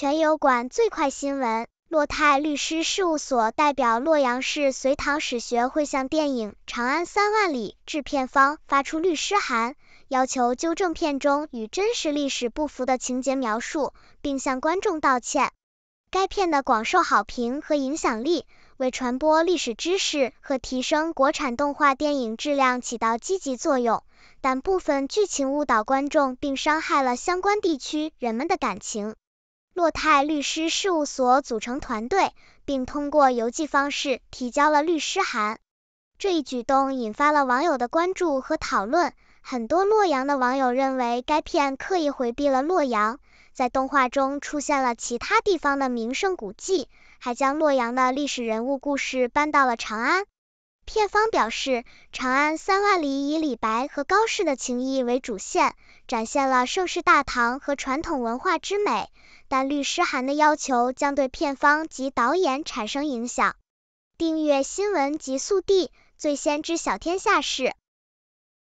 全友馆最快新闻：洛泰律师事务所代表洛阳市隋唐史学会向电影《长安三万里》制片方发出律师函，要求纠正片中与真实历史不符的情节描述，并向观众道歉。该片的广受好评和影响力，为传播历史知识和提升国产动画电影质量起到积极作用，但部分剧情误导观众，并伤害了相关地区人们的感情。洛泰律师事务所组成团队，并通过邮寄方式提交了律师函。这一举动引发了网友的关注和讨论。很多洛阳的网友认为，该片刻意回避了洛阳，在动画中出现了其他地方的名胜古迹，还将洛阳的历史人物故事搬到了长安。片方表示，《长安三万里》以李白和高适的情谊为主线，展现了盛世大唐和传统文化之美。但律师函的要求将对片方及导演产生影响。订阅新闻极速递，最先知晓天下事。